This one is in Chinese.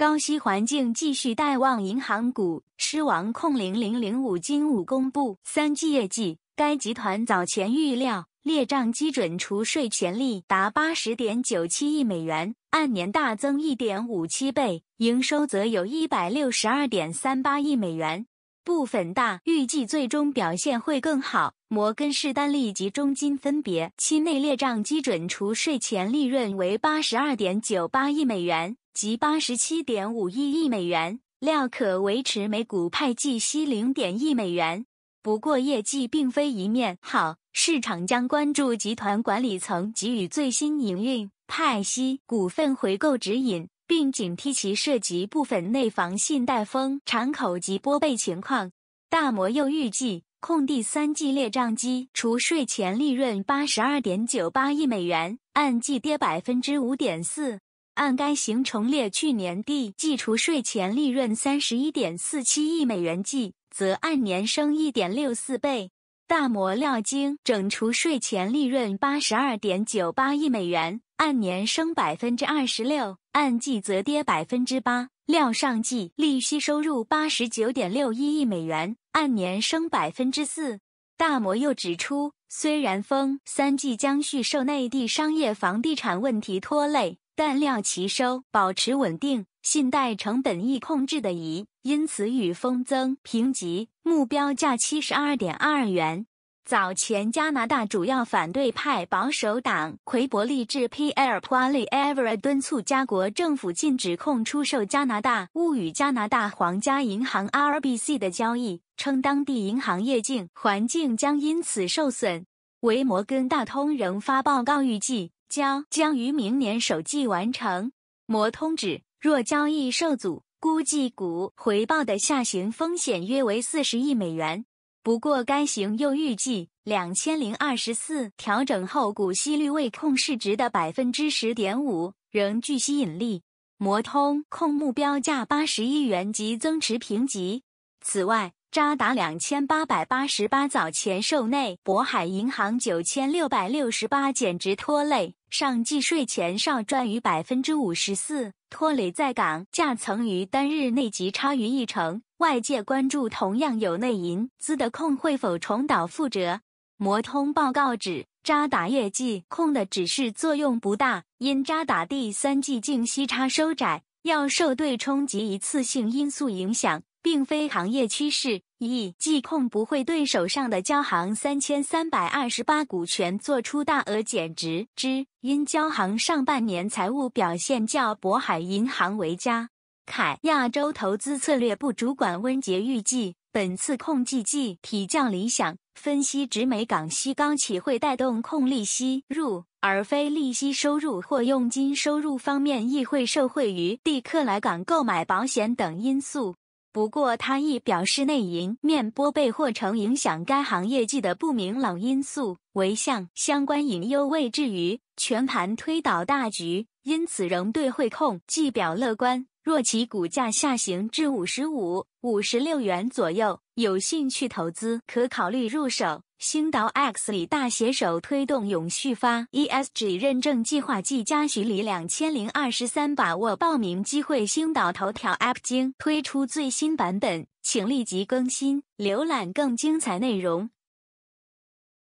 高息环境继续带旺银行股，狮王控零零零五金五公布三季业绩。该集团早前预料，列账基准除税权利达八十点九七亿美元，按年大增一点五七倍，营收则有一百六十二点三八亿美元。部分大，预计最终表现会更好。摩根士丹利及中金分别期内列账基准除税前利润为八十二点九八亿美元及八十七点五亿亿美元，料可维持每股派绩息零点一美元。不过，业绩并非一面好，市场将关注集团管理层给予最新营运派息、股份回购指引。并警惕其涉及部分内房信贷风敞口及波背情况。大摩又预计，空地三季列账基除税前利润八十二点九八亿美元，按季跌百分之五点四；按该行重列去年第季除税前利润三十一点四七亿美元计，则按年升一点六四倍。大摩料精整除税前利润八十二点九八亿美元，按年升百分之二十六。按季则跌百分之八，料上季利息收入八十九点六一亿美元，按年升百分之四。大摩又指出，虽然封三季将续受内地商业房地产问题拖累，但料其收保持稳定，信贷成本易控制的宜，因此与风增评级，目标价七十二点二元。早前，加拿大主要反对派保守党魁伯利治 （Pierre p o i l i e v r 敦促加国政府禁止控出售加拿大物与加拿大皇家银行 （RBC） 的交易，称当地银行业境环境将因此受损。维摩根大通仍发报告预计，将将于明年首季完成摩通指若交易受阻，估计股回报的下行风险约为四十亿美元。不过，该行又预计，两千零二十四调整后股息率未控市值的百分之十点五，仍具吸引力。摩通控目标价八十一元及增持评级。此外，渣打两千八百八十八早前受内渤海银行九千六百六十八简直拖累，上季税前少赚逾百分之五十四，拖累在港价曾于单日内急差逾一成。外界关注同样有内银资的控会否重蹈覆辙？摩通报告指渣打业绩控的只是作用不大，因渣打第三季净息差收窄，要受对冲及一次性因素影响。并非行业趋势。一，季控不会对手上的交行三千三百二十八股权做出大额减值，之因交行上半年财务表现较渤海银行为佳。凯亚洲投资策略部主管温杰预计，本次控继计提降理想，分析直美港息钢企会带动控利息入，而非利息收入或佣金收入方面亦会受惠于地克莱港购买保险等因素。不过，他亦表示，内银面波被或成影响该行业绩的不明朗因素，为向相关引诱未至于全盘推倒大局。因此，仍对汇控绩表乐观。若其股价下行至五十五、五十六元左右，有兴趣投资，可考虑入手。星岛 X 里大携手推动永续发 ESG 认证计划，即加许里两千零二十三，把握报名机会。星岛头条 App 精推出最新版本，请立即更新，浏览更精彩内容。